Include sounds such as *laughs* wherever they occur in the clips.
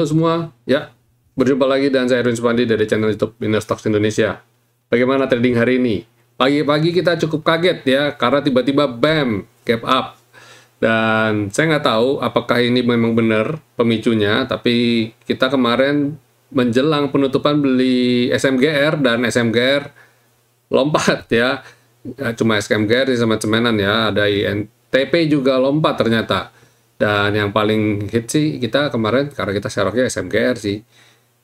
Halo semua, ya. Berjumpa lagi dan saya Erwin Supandi dari channel YouTube Stocks Indonesia. Bagaimana trading hari ini? Pagi-pagi kita cukup kaget ya, karena tiba-tiba BAM, cap up. Dan saya nggak tahu apakah ini memang benar pemicunya, tapi kita kemarin menjelang penutupan beli SMGR dan SMGR lompat ya. Cuma SMGR di sama cemenan ya, ada INTP juga lompat ternyata. Dan yang paling hit sih kita kemarin karena kita seroknya SMGR sih.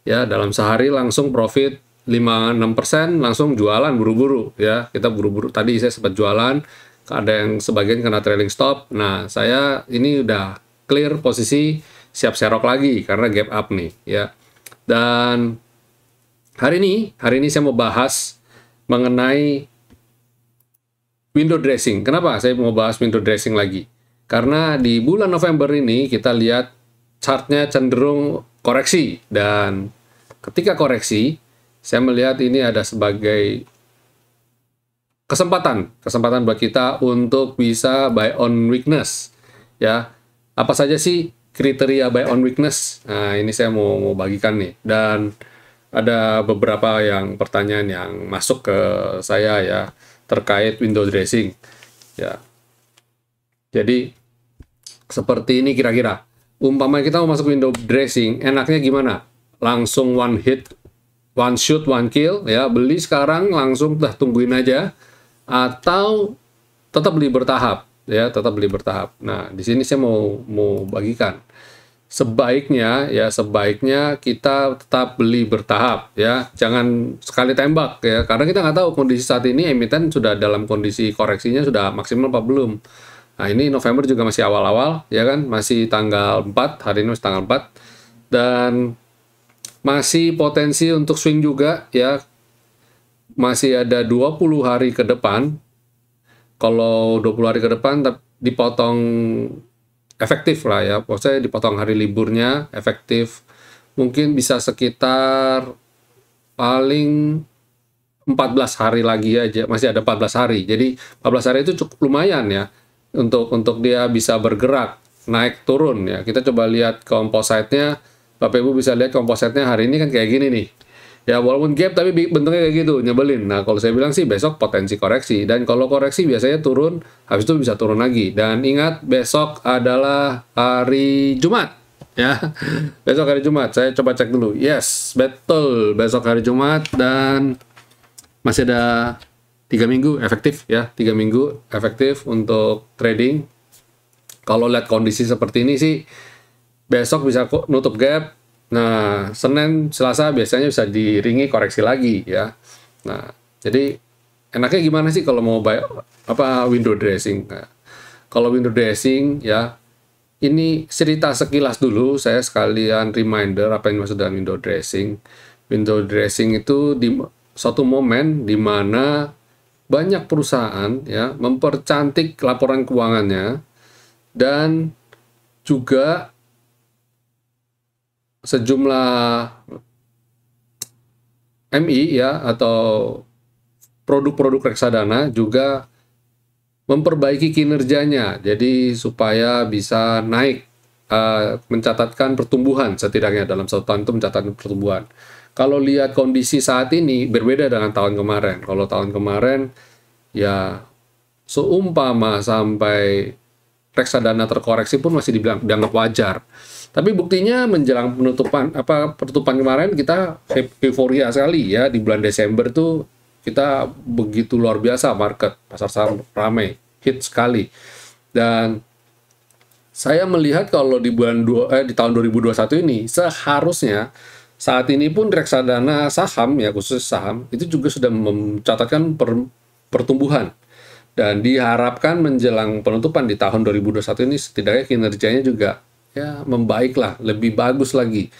Ya, dalam sehari langsung profit 5-6% langsung jualan buru-buru ya. Kita buru-buru tadi saya sempat jualan, ada yang sebagian kena trailing stop. Nah, saya ini udah clear posisi siap serok lagi karena gap up nih ya. Dan hari ini, hari ini saya mau bahas mengenai window dressing. Kenapa saya mau bahas window dressing lagi? Karena di bulan November ini kita lihat chartnya cenderung koreksi dan ketika koreksi saya melihat ini ada sebagai kesempatan kesempatan buat kita untuk bisa buy on weakness ya apa saja sih kriteria buy on weakness nah ini saya mau mau bagikan nih dan ada beberapa yang pertanyaan yang masuk ke saya ya terkait window dressing ya jadi seperti ini kira-kira. umpamanya kita mau masuk window dressing, enaknya gimana? Langsung one hit, one shoot, one kill, ya beli sekarang langsung dah tungguin aja, atau tetap beli bertahap, ya tetap beli bertahap. Nah di sini saya mau mau bagikan sebaiknya ya sebaiknya kita tetap beli bertahap ya jangan sekali tembak ya karena kita nggak tahu kondisi saat ini emiten sudah dalam kondisi koreksinya sudah maksimal apa belum Nah ini November juga masih awal-awal ya kan, masih tanggal 4, hari ini masih tanggal 4 dan masih potensi untuk swing juga ya. Masih ada 20 hari ke depan. Kalau 20 hari ke depan dipotong efektif lah ya, maksudnya dipotong hari liburnya efektif mungkin bisa sekitar paling 14 hari lagi aja, masih ada 14 hari. Jadi 14 hari itu cukup lumayan ya untuk untuk dia bisa bergerak naik turun ya. Kita coba lihat kompositnya. Bapak Ibu bisa lihat kompositnya hari ini kan kayak gini nih. Ya walaupun gap tapi bentuknya kayak gitu, nyebelin. Nah kalau saya bilang sih besok potensi koreksi. Dan kalau koreksi biasanya turun, habis itu bisa turun lagi. Dan ingat besok adalah hari Jumat. Ya, *laughs* besok hari Jumat. Saya coba cek dulu. Yes, betul. Besok hari Jumat dan masih ada tiga minggu efektif ya tiga minggu efektif untuk trading kalau lihat kondisi seperti ini sih besok bisa nutup gap nah Senin Selasa biasanya bisa diringi koreksi lagi ya nah jadi enaknya gimana sih kalau mau buy, apa window dressing nah, kalau window dressing ya ini cerita sekilas dulu saya sekalian reminder apa yang dimaksud dengan window dressing window dressing itu di suatu momen di mana banyak perusahaan ya mempercantik laporan keuangannya dan juga sejumlah MI ya atau produk-produk reksadana juga memperbaiki kinerjanya jadi supaya bisa naik uh, mencatatkan pertumbuhan setidaknya dalam satu tahun itu mencatatkan pertumbuhan. Kalau lihat kondisi saat ini berbeda dengan tahun kemarin. Kalau tahun kemarin ya seumpama sampai reksadana terkoreksi pun masih dibilang dianggap wajar. Tapi buktinya menjelang penutupan apa penutupan kemarin kita euforia sekali ya di bulan Desember tuh kita begitu luar biasa market pasar saham ramai hit sekali dan saya melihat kalau di bulan dua, eh, di tahun 2021 ini seharusnya saat ini pun reksadana saham ya khusus saham itu juga sudah mencatatkan per, pertumbuhan dan diharapkan menjelang penutupan di tahun 2021 ini setidaknya kinerjanya juga ya membaiklah, lebih bagus lagi.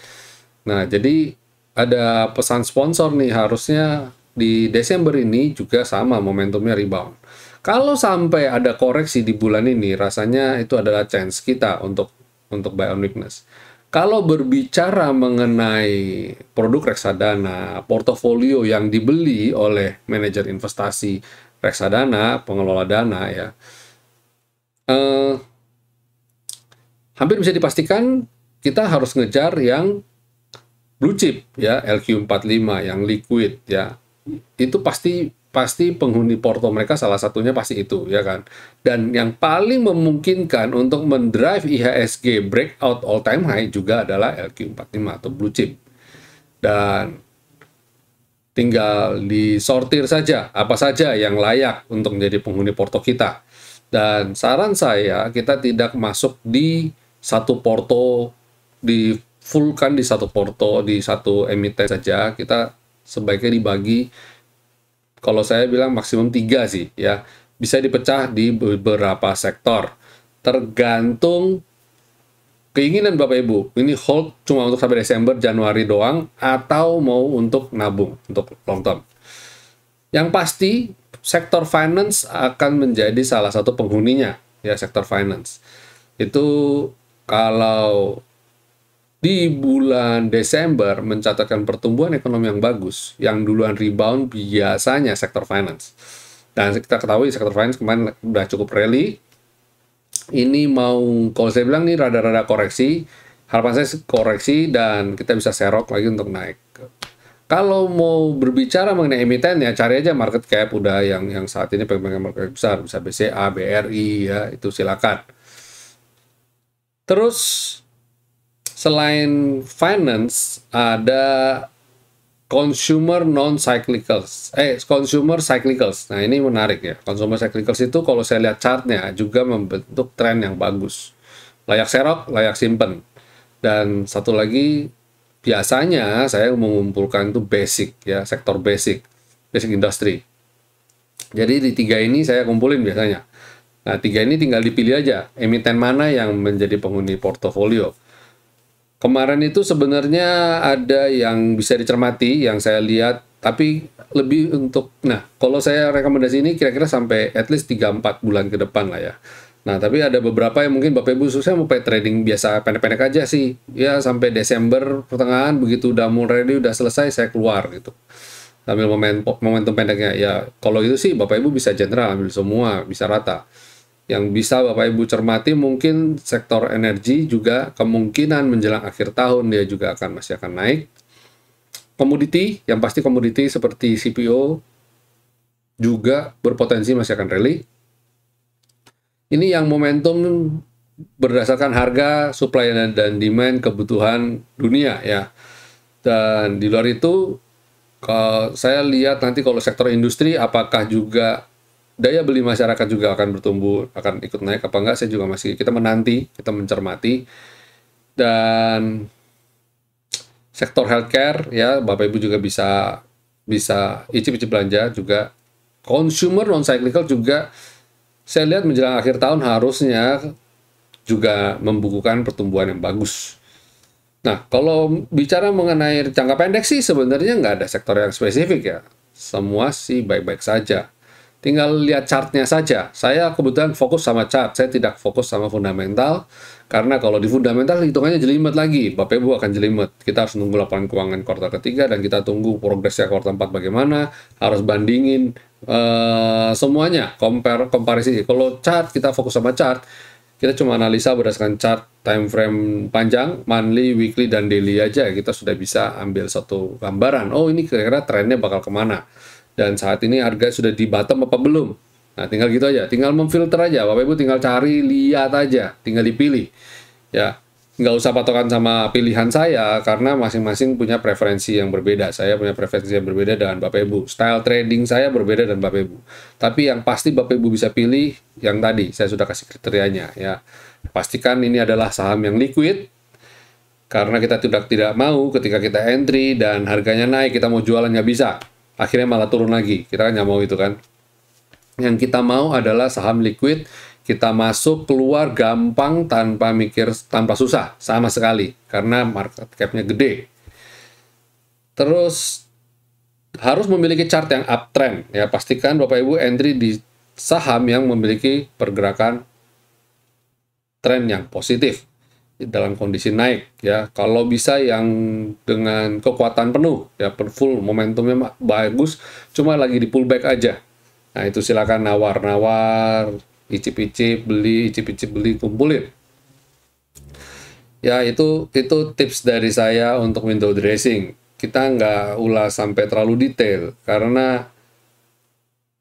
Nah, jadi ada pesan sponsor nih harusnya di Desember ini juga sama momentumnya rebound. Kalau sampai ada koreksi di bulan ini, rasanya itu adalah chance kita untuk untuk buy on weakness. Kalau berbicara mengenai produk reksadana, portofolio yang dibeli oleh manajer investasi reksadana, pengelola dana ya, eh, hampir bisa dipastikan kita harus ngejar yang blue chip ya LQ45 yang liquid ya itu pasti pasti penghuni porto mereka salah satunya pasti itu ya kan dan yang paling memungkinkan untuk mendrive IHSG breakout all time high juga adalah LQ45 atau blue chip dan tinggal disortir saja apa saja yang layak untuk menjadi penghuni porto kita dan saran saya kita tidak masuk di satu porto di full di satu porto di satu emiten saja kita sebaiknya dibagi kalau saya bilang maksimum tiga sih ya bisa dipecah di beberapa sektor tergantung keinginan Bapak Ibu ini hold cuma untuk sampai Desember Januari doang atau mau untuk nabung untuk long term yang pasti sektor finance akan menjadi salah satu penghuninya ya sektor finance itu kalau di bulan Desember mencatatkan pertumbuhan ekonomi yang bagus, yang duluan rebound biasanya sektor finance. Dan kita ketahui sektor finance kemarin sudah cukup rally. Ini mau kalau saya bilang ini rada-rada koreksi, harapan saya koreksi dan kita bisa serok lagi untuk naik. Kalau mau berbicara mengenai emiten ya cari aja market cap udah yang yang saat ini pengen market cap besar bisa BCA, BRI ya itu silakan. Terus selain finance ada consumer non cyclicals eh consumer cyclicals nah ini menarik ya consumer cyclicals itu kalau saya lihat chartnya juga membentuk tren yang bagus layak serok layak simpen dan satu lagi biasanya saya mengumpulkan itu basic ya sektor basic basic industry jadi di tiga ini saya kumpulin biasanya nah tiga ini tinggal dipilih aja emiten mana yang menjadi penghuni portofolio Kemarin itu sebenarnya ada yang bisa dicermati, yang saya lihat, tapi lebih untuk, nah kalau saya rekomendasi ini kira-kira sampai at least 3-4 bulan ke depan lah ya. Nah, tapi ada beberapa yang mungkin Bapak Ibu susah mau pay trading biasa pendek-pendek aja sih. Ya, sampai Desember pertengahan begitu udah mulai ready, udah selesai, saya keluar gitu. Ambil momentum, momentum pendeknya. Ya, kalau itu sih Bapak Ibu bisa general, ambil semua, bisa rata yang bisa Bapak Ibu cermati mungkin sektor energi juga kemungkinan menjelang akhir tahun dia juga akan masih akan naik. Komoditi, yang pasti komoditi seperti CPO juga berpotensi masih akan rally. Ini yang momentum berdasarkan harga supply dan demand kebutuhan dunia ya. Dan di luar itu kalau saya lihat nanti kalau sektor industri apakah juga daya beli masyarakat juga akan bertumbuh, akan ikut naik apa enggak, saya juga masih kita menanti, kita mencermati. Dan sektor healthcare ya Bapak Ibu juga bisa bisa icip-icip belanja juga consumer non cyclical juga saya lihat menjelang akhir tahun harusnya juga membukukan pertumbuhan yang bagus. Nah, kalau bicara mengenai jangka pendek sih sebenarnya nggak ada sektor yang spesifik ya. Semua sih baik-baik saja tinggal lihat chartnya saja. Saya kebetulan fokus sama chart, saya tidak fokus sama fundamental, karena kalau di fundamental hitungannya jelimet lagi, Bapak Ibu akan jelimet. Kita harus nunggu laporan keuangan kuartal ketiga, dan kita tunggu progresnya kuartal empat bagaimana, harus bandingin uh, semuanya, compare, komparisi. Kalau chart, kita fokus sama chart, kita cuma analisa berdasarkan chart time frame panjang, monthly, weekly, dan daily aja. Kita sudah bisa ambil satu gambaran. Oh, ini kira-kira trennya bakal kemana dan saat ini harga sudah di bottom apa belum? Nah, tinggal gitu aja. Tinggal memfilter aja. Bapak Ibu tinggal cari, lihat aja. Tinggal dipilih. Ya, nggak usah patokan sama pilihan saya karena masing-masing punya preferensi yang berbeda. Saya punya preferensi yang berbeda dengan Bapak Ibu. Style trading saya berbeda dengan Bapak Ibu. Tapi yang pasti Bapak Ibu bisa pilih yang tadi saya sudah kasih kriterianya ya. Pastikan ini adalah saham yang liquid karena kita tidak tidak mau ketika kita entry dan harganya naik kita mau jualan nggak bisa akhirnya malah turun lagi. Kita kan mau itu kan. Yang kita mau adalah saham liquid, kita masuk keluar gampang tanpa mikir, tanpa susah sama sekali karena market cap-nya gede. Terus harus memiliki chart yang uptrend ya pastikan Bapak Ibu entry di saham yang memiliki pergerakan tren yang positif dalam kondisi naik ya kalau bisa yang dengan kekuatan penuh ya full momentumnya bagus cuma lagi di pullback aja nah itu silakan nawar-nawar icip-icip beli icip-icip beli kumpulin ya itu itu tips dari saya untuk window dressing kita nggak ulas sampai terlalu detail karena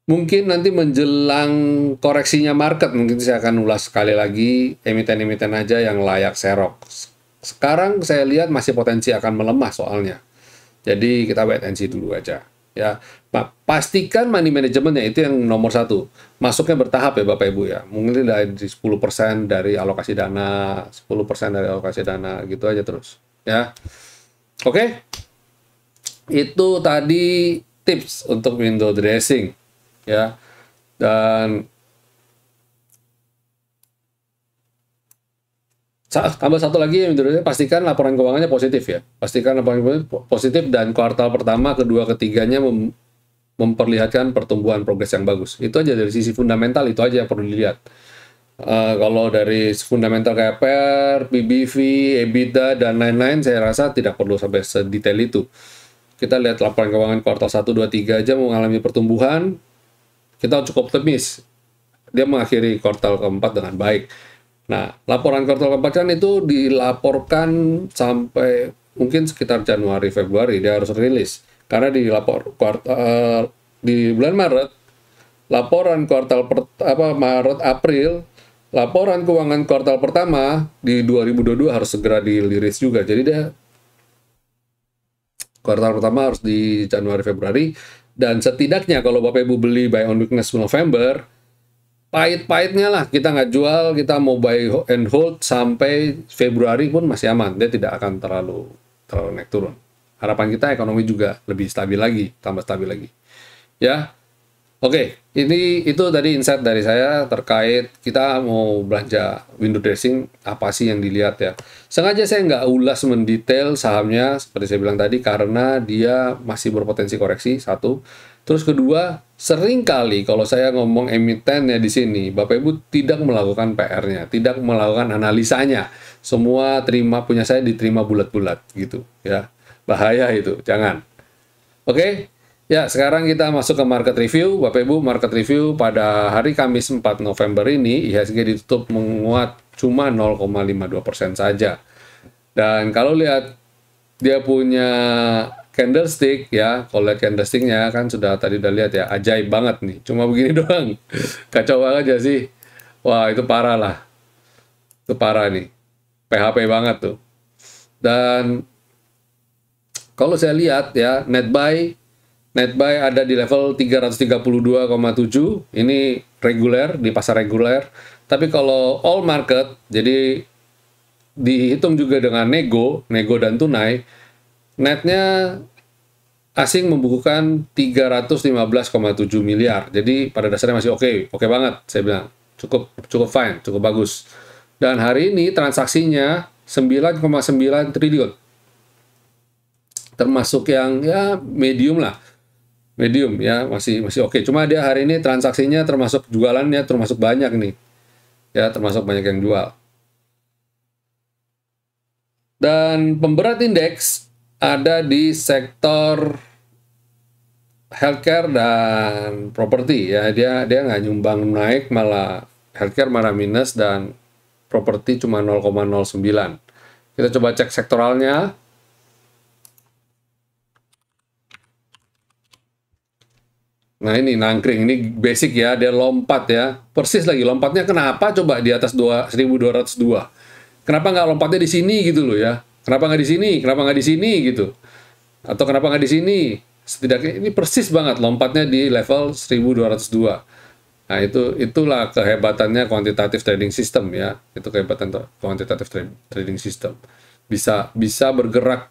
Mungkin nanti menjelang koreksinya market, mungkin saya akan ulas sekali lagi emiten-emiten aja yang layak serok. Sekarang saya lihat masih potensi akan melemah soalnya. Jadi kita wait and see dulu aja. Ya, Pak pastikan money managementnya itu yang nomor satu. Masuknya bertahap ya Bapak Ibu ya. Mungkin dari 10% dari alokasi dana, 10% dari alokasi dana, gitu aja terus. Ya, oke. Okay? Itu tadi tips untuk window dressing ya dan tambah satu lagi yang pastikan laporan keuangannya positif ya pastikan laporan keuangannya positif dan kuartal pertama kedua ketiganya mem memperlihatkan pertumbuhan progres yang bagus itu aja dari sisi fundamental itu aja yang perlu dilihat uh, kalau dari fundamental kayak PR, e PBV, EBITDA dan lain-lain saya rasa tidak perlu sampai sedetail itu kita lihat laporan keuangan kuartal 1, 2, 3 aja mengalami pertumbuhan kita cukup optimis dia mengakhiri kuartal keempat dengan baik. Nah, laporan kuartal keempat kan itu dilaporkan sampai mungkin sekitar Januari Februari dia harus rilis karena di lapor kuartal eh, di bulan Maret laporan kuartal per, apa Maret April laporan keuangan kuartal pertama di 2022 harus segera dirilis juga. Jadi dia kuartal pertama harus di Januari Februari dan setidaknya kalau Bapak Ibu beli buy on weakness November, pahit-pahitnya lah kita nggak jual, kita mau buy and hold sampai Februari pun masih aman. Dia tidak akan terlalu terlalu naik turun. Harapan kita ekonomi juga lebih stabil lagi, tambah stabil lagi. Ya, Oke, okay, ini itu tadi insight dari saya terkait kita mau belanja window dressing apa sih yang dilihat ya. Sengaja saya nggak ulas mendetail sahamnya seperti saya bilang tadi karena dia masih berpotensi koreksi satu. Terus kedua, sering kali kalau saya ngomong emiten ya di sini, Bapak Ibu tidak melakukan PR-nya, tidak melakukan analisanya. Semua terima punya saya diterima bulat-bulat gitu ya. Bahaya itu, jangan. Oke, okay? Ya, sekarang kita masuk ke market review. Bapak Ibu, market review pada hari Kamis 4 November ini IHSG ditutup menguat cuma 0,52% saja. Dan kalau lihat dia punya candlestick ya, kalau lihat candlesticknya kan sudah tadi udah lihat ya, ajaib banget nih. Cuma begini *laughs* doang. Kacau banget aja ya sih. Wah, itu parah lah. Itu parah nih. PHP banget tuh. Dan kalau saya lihat ya, net buy Net buy ada di level 332,7. Ini reguler di pasar reguler. Tapi kalau all market, jadi dihitung juga dengan nego, nego dan tunai, netnya asing membukukan 315,7 miliar. Jadi pada dasarnya masih oke, okay, oke okay banget saya bilang. Cukup cukup fine, cukup bagus. Dan hari ini transaksinya 9,9 triliun. Termasuk yang ya medium lah medium ya masih masih oke. Okay. Cuma dia hari ini transaksinya termasuk jualannya termasuk banyak nih. Ya, termasuk banyak yang jual. Dan pemberat indeks ada di sektor healthcare dan properti ya. Dia dia nggak nyumbang naik malah healthcare malah minus dan properti cuma 0,09. Kita coba cek sektoralnya. Nah ini nangkring, ini basic ya, dia lompat ya. Persis lagi, lompatnya kenapa coba di atas ratus dua, Kenapa nggak lompatnya di sini gitu loh ya? Kenapa nggak di sini? Kenapa nggak di sini gitu? Atau kenapa nggak di sini? Setidaknya ini persis banget lompatnya di level dua. Nah itu itulah kehebatannya kuantitatif trading system ya. Itu kehebatan kuantitatif trading system. Bisa bisa bergerak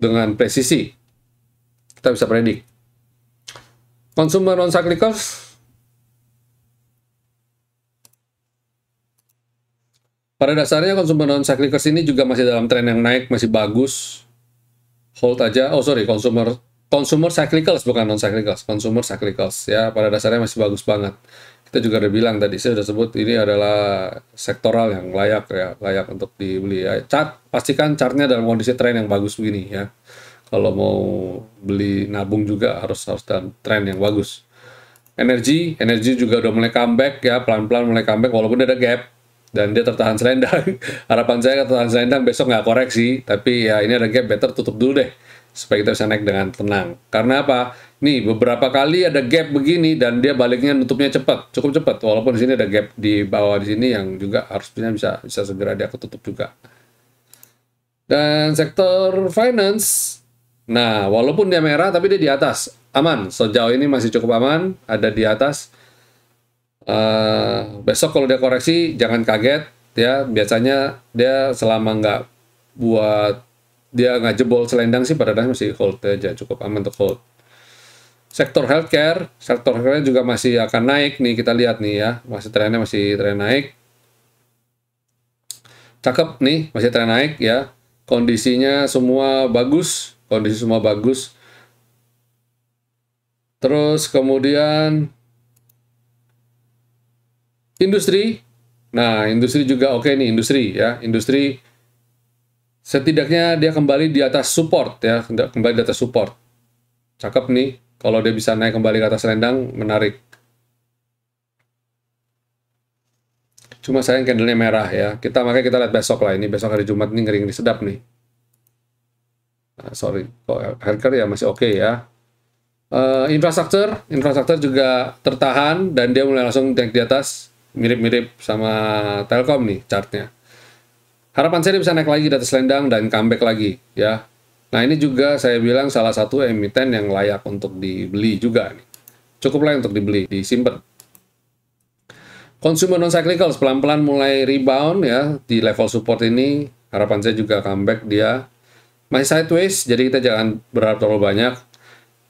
dengan presisi. Kita bisa predik. Consumer non-cyclicals Pada dasarnya consumer non-cyclicals ini juga masih dalam tren yang naik, masih bagus. Hold aja. Oh sorry, consumer consumer cyclicals bukan non-cyclicals. Consumer cyclicals ya, pada dasarnya masih bagus banget. Kita juga udah bilang tadi, saya sudah sebut ini adalah sektoral yang layak ya, layak untuk dibeli ya. Chart, pastikan chartnya dalam kondisi tren yang bagus begini ya kalau mau beli nabung juga harus harus dalam tren yang bagus. Energi, energi juga udah mulai comeback ya, pelan-pelan mulai comeback walaupun ada gap dan dia tertahan selendang. *laughs* Harapan saya tertahan selendang besok nggak koreksi, tapi ya ini ada gap better tutup dulu deh supaya kita bisa naik dengan tenang. Karena apa? Nih beberapa kali ada gap begini dan dia baliknya nutupnya cepat, cukup cepat. Walaupun di sini ada gap di bawah di sini yang juga harusnya bisa bisa segera dia ketutup juga. Dan sektor finance Nah, walaupun dia merah, tapi dia di atas. Aman, sejauh ini masih cukup aman, ada di atas. Uh, besok kalau dia koreksi, jangan kaget. Ya, biasanya dia selama nggak buat, dia nggak jebol selendang sih, pada dasarnya masih hold aja, cukup aman untuk hold. Sektor healthcare, sektor healthcare juga masih akan naik nih, kita lihat nih ya. Masih trennya masih tren naik. Cakep nih, masih tren naik ya. Kondisinya semua bagus, kondisi semua bagus. Terus kemudian industri. Nah, industri juga oke okay nih industri ya. Industri setidaknya dia kembali di atas support ya, kembali di atas support. Cakep nih kalau dia bisa naik kembali ke atas rendang menarik. Cuma sayang candlenya merah ya. Kita makanya kita lihat besok lah ini besok hari Jumat ini ngeri-ngeri sedap nih. Ah, sorry healthcare ya masih oke okay ya uh, infrastruktur infrastruktur juga tertahan dan dia mulai langsung naik di atas mirip-mirip sama Telkom nih chartnya harapan saya dia bisa naik lagi di selendang dan comeback lagi ya nah ini juga saya bilang salah satu emiten yang layak untuk dibeli juga nih cukup layak untuk dibeli disimpan Consumer non cyclical pelan-pelan mulai rebound ya di level support ini harapan saya juga comeback dia masih sideways jadi kita jangan berharap terlalu banyak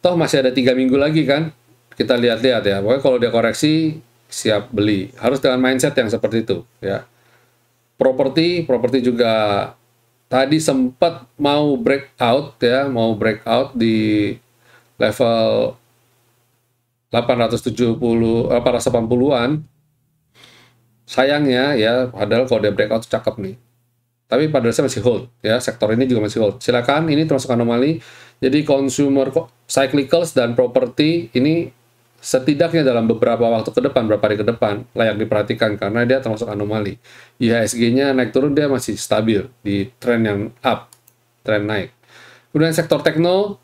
toh masih ada tiga minggu lagi kan kita lihat-lihat ya pokoknya kalau dia koreksi siap beli harus dengan mindset yang seperti itu ya properti properti juga tadi sempat mau breakout ya mau breakout di level 870 880-an eh, sayangnya ya padahal kalau dia breakout cakep nih tapi pada dasarnya masih hold ya sektor ini juga masih hold silakan ini termasuk anomali jadi consumer cyclicals dan property ini setidaknya dalam beberapa waktu ke depan berapa hari ke depan layak diperhatikan karena dia termasuk anomali IHSG-nya naik turun dia masih stabil di tren yang up tren naik kemudian sektor teknol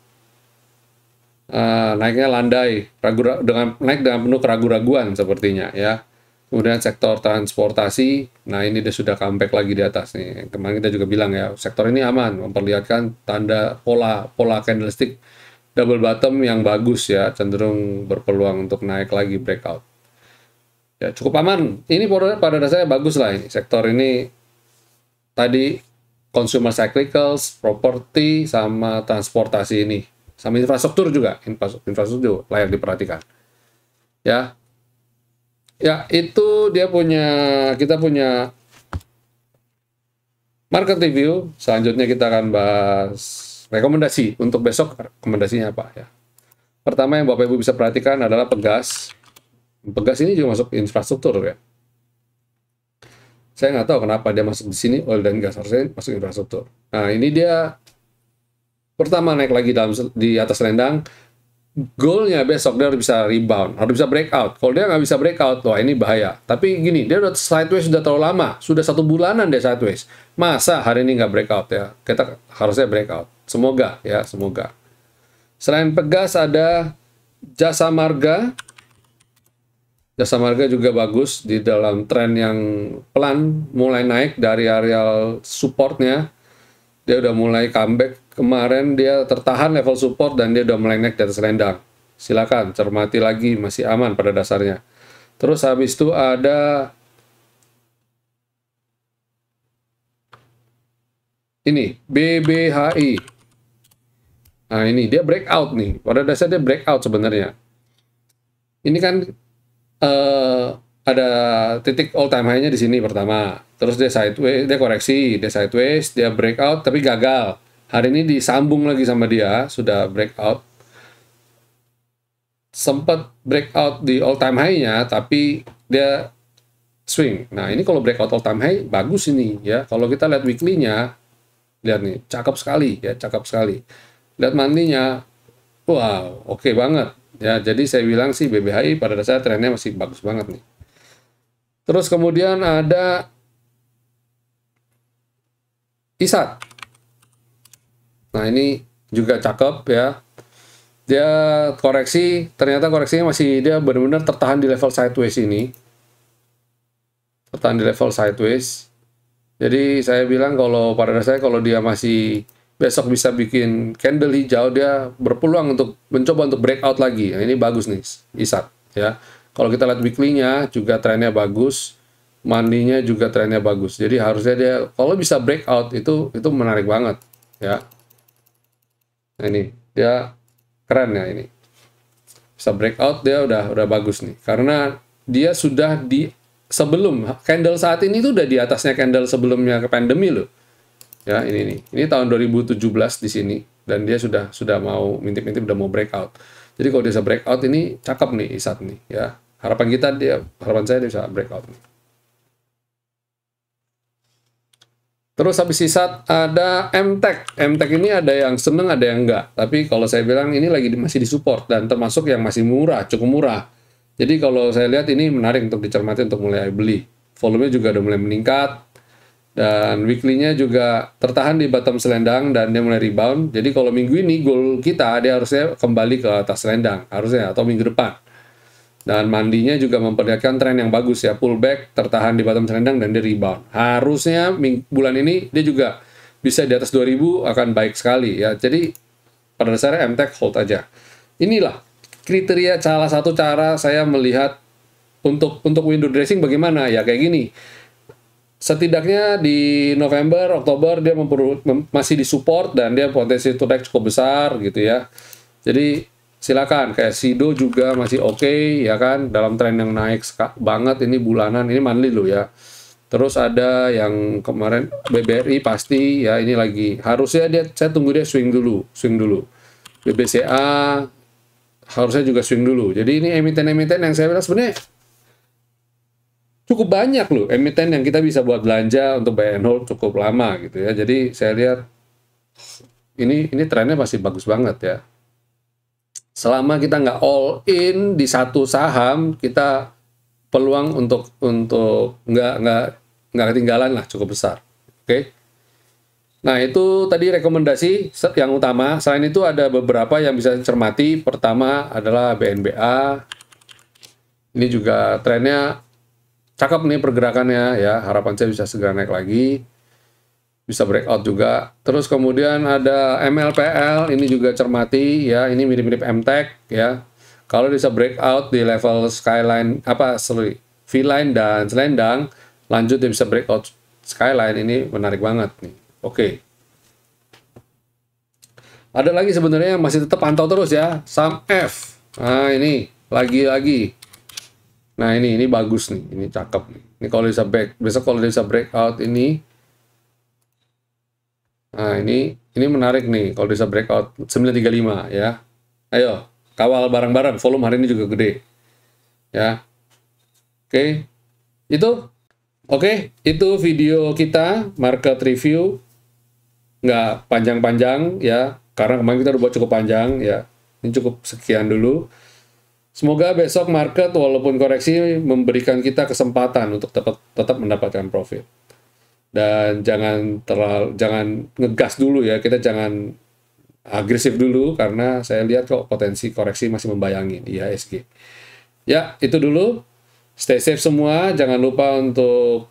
uh, eh, naiknya landai ragu, dengan naik dengan penuh keraguan-raguan sepertinya ya Kemudian sektor transportasi, nah ini dia sudah comeback lagi di atas nih. Kemarin kita juga bilang ya, sektor ini aman, memperlihatkan tanda pola pola candlestick double bottom yang bagus ya, cenderung berpeluang untuk naik lagi breakout. Ya cukup aman. Ini pada dasarnya bagus lah ini. Sektor ini tadi consumer cyclicals, property, sama transportasi ini, sama infrastruktur juga, infrastruktur juga layak diperhatikan. Ya, Ya, itu dia punya kita punya market review. Selanjutnya kita akan bahas rekomendasi untuk besok rekomendasinya apa ya. Pertama yang Bapak Ibu bisa perhatikan adalah pegas. Pegas ini juga masuk infrastruktur ya. Saya nggak tahu kenapa dia masuk di sini oil dan gas harusnya masuk infrastruktur. Nah, ini dia pertama naik lagi dalam di atas rendang goalnya besok dia harus bisa rebound, harus bisa breakout. Kalau dia nggak bisa breakout, wah ini bahaya. Tapi gini, dia udah sideways sudah terlalu lama, sudah satu bulanan dia sideways. Masa hari ini nggak breakout ya? Kita harusnya breakout. Semoga ya, semoga. Selain Pegas ada Jasa Marga. Jasa Marga juga bagus di dalam tren yang pelan, mulai naik dari areal supportnya dia udah mulai comeback kemarin dia tertahan level support dan dia udah mulai naik di atas selendang silakan cermati lagi masih aman pada dasarnya terus habis itu ada ini BBHI nah ini dia breakout nih pada dasarnya dia breakout sebenarnya ini kan uh, ada titik all time high-nya di sini pertama. Terus dia sideways, dia koreksi, dia sideways, dia breakout tapi gagal. Hari ini disambung lagi sama dia, sudah breakout. Sempat breakout di all time high-nya tapi dia swing. Nah, ini kalau breakout all time high bagus ini ya. Kalau kita lihat weekly-nya lihat nih, cakep sekali ya, cakep sekali. Lihat monthly-nya wow, oke okay banget. Ya, jadi saya bilang sih BBHI pada dasarnya trennya masih bagus banget nih. Terus kemudian ada Isat. Nah ini juga cakep ya. Dia koreksi, ternyata koreksinya masih dia benar-benar tertahan di level sideways ini. Tertahan di level sideways. Jadi saya bilang kalau pada dasarnya kalau dia masih besok bisa bikin candle hijau dia berpeluang untuk mencoba untuk breakout lagi. Nah, ini bagus nih Isat ya. Kalau kita lihat weekly-nya juga trennya bagus, mandinya juga trennya bagus. Jadi harusnya dia kalau bisa breakout itu itu menarik banget ya. Nah, ini dia keren ya ini. Bisa breakout dia udah udah bagus nih karena dia sudah di sebelum candle saat ini itu udah di atasnya candle sebelumnya ke pandemi loh. Ya, ini nih. Ini tahun 2017 di sini dan dia sudah sudah mau mintip-mintip udah mau breakout. Jadi kalau dia bisa breakout ini cakep nih Isat nih ya. Harapan kita dia harapan saya dia bisa breakout Terus habis sisat ada Mtek, Mtek ini ada yang seneng, ada yang enggak. Tapi kalau saya bilang ini lagi masih disupport dan termasuk yang masih murah, cukup murah. Jadi kalau saya lihat ini menarik untuk dicermati untuk mulai beli. Volumenya juga udah mulai meningkat dan weekly-nya juga tertahan di bottom selendang dan dia mulai rebound. Jadi kalau minggu ini goal kita dia harusnya kembali ke atas selendang harusnya atau minggu depan. Dan mandinya juga memperlihatkan tren yang bagus ya, pullback, tertahan di bottom selendang dan dia rebound. Harusnya bulan ini dia juga bisa di atas 2000 akan baik sekali ya. Jadi pada dasarnya MTech hold aja. Inilah kriteria salah satu cara saya melihat untuk untuk window dressing bagaimana ya kayak gini setidaknya di November Oktober dia memperu- mem, masih disupport dan dia potensi to naik cukup besar gitu ya jadi silakan kayak Sido juga masih oke okay, ya kan dalam tren yang naik banget ini bulanan ini manly lo ya terus ada yang kemarin BBRI pasti ya ini lagi harusnya dia saya tunggu dia swing dulu swing dulu BBCA harusnya juga swing dulu jadi ini emiten-emiten yang saya bilang sebenarnya cukup banyak loh emiten yang kita bisa buat belanja untuk buy and hold cukup lama gitu ya. Jadi saya lihat ini ini trennya masih bagus banget ya. Selama kita nggak all in di satu saham, kita peluang untuk untuk nggak nggak nggak ketinggalan lah cukup besar. Oke. Okay? Nah itu tadi rekomendasi yang utama. Selain itu ada beberapa yang bisa cermati. Pertama adalah BNBA. Ini juga trennya cakep nih pergerakannya ya. Harapan saya bisa segera naik lagi. Bisa breakout juga. Terus kemudian ada MLPL, ini juga cermati ya. Ini mirip-mirip MTech ya. Kalau bisa breakout di level skyline apa sorry, V-line dan selendang, lanjut dia bisa breakout skyline ini menarik banget nih. Oke. Okay. Ada lagi sebenarnya yang masih tetap pantau terus ya, Sam F. Nah, ini lagi-lagi Nah ini ini bagus nih, ini cakep nih. Ini kalau bisa break besok kalau bisa breakout ini, nah ini ini menarik nih kalau bisa breakout 935 ya. Ayo kawal barang-barang volume hari ini juga gede ya. Oke, okay. itu oke okay. itu video kita market review nggak panjang-panjang ya karena kemarin kita udah buat cukup panjang ya ini cukup sekian dulu Semoga besok market walaupun koreksi memberikan kita kesempatan untuk tetap tetap mendapatkan profit. Dan jangan terlalu jangan ngegas dulu ya, kita jangan agresif dulu karena saya lihat kok potensi koreksi masih membayangi ya IHSG. Ya, itu dulu. Stay safe semua, jangan lupa untuk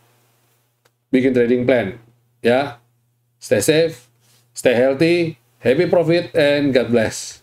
bikin trading plan ya. Stay safe, stay healthy, happy profit and God bless.